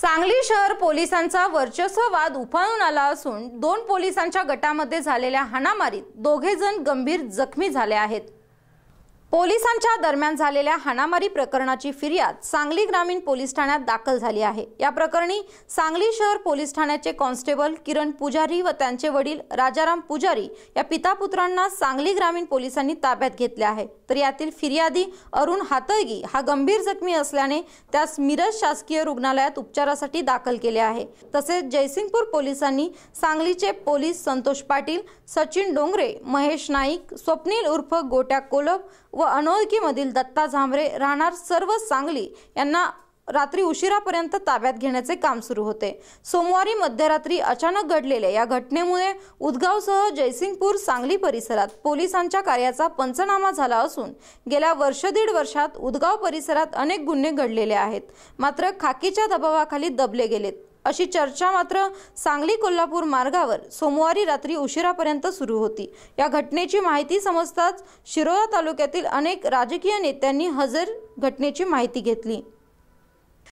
सांगली शहर पोलिसांचा वर्चस्ववाद उफाळून आला असून दोन पोलिसांच्या गटामध्ये झालेल्या हाणामारीत दोघे जण गंभीर जखमी झाले आहेत पोलिसांच्या दरम्यान झालेल्या हाणामारी प्रकरणाची फिर्याद सांगली ग्रामीण पोलीस ठाण्यात दाखल झाली आहे या प्रकरणी सांगली शहर पोलीस ठाण्याचे कॉन्स्टेबल किरण पुजारी व त्यांचे वडील राजाराम पुजारी या पिता पुत्रांना सांगली ग्रामीण पोलिसांनी ताब्यात घेतले आहे तर यातील फिर्यादी अरुण हातळगी हा गंभीर जखमी असल्याने त्यास मिरज शासकीय रुग्णालयात उपचारासाठी दाखल केले आहे तसेच जयसिंगपूर पोलिसांनी सांगलीचे पोलीस संतोष पाटील सचिन डोंगरे महेश नाईक स्वप्नील उर्फ गोट्या कोलब व अनोळखीमधील दत्ता झांबरे राहणार सर्व सांगली यांना रात्री उशिरापर्यंत ताब्यात घेण्याचे काम सुरू होते सोमवारी मध्यरात्री अचानक घडलेल्या या घटनेमुळे उदगावसह जयसिंगपूर सांगली परिसरात पोलिसांच्या कार्याचा पंचनामा झाला असून गेल्या वर्ष दीड वर्षात उदगाव परिसरात अनेक गुन्हे घडलेले आहेत मात्र खाकीच्या दबावाखाली दबले गेलेत अशी चर्चा मात्र सांगली कोल्हापूर मार्गावर सोमवारी रात्री उशिरापर्यंत सुरू होती या घटनेची माहिती समजताच शिरोळा तालुक्यातील अनेक राजकीय नेत्यांनी हजर घटनेची माहिती घेतली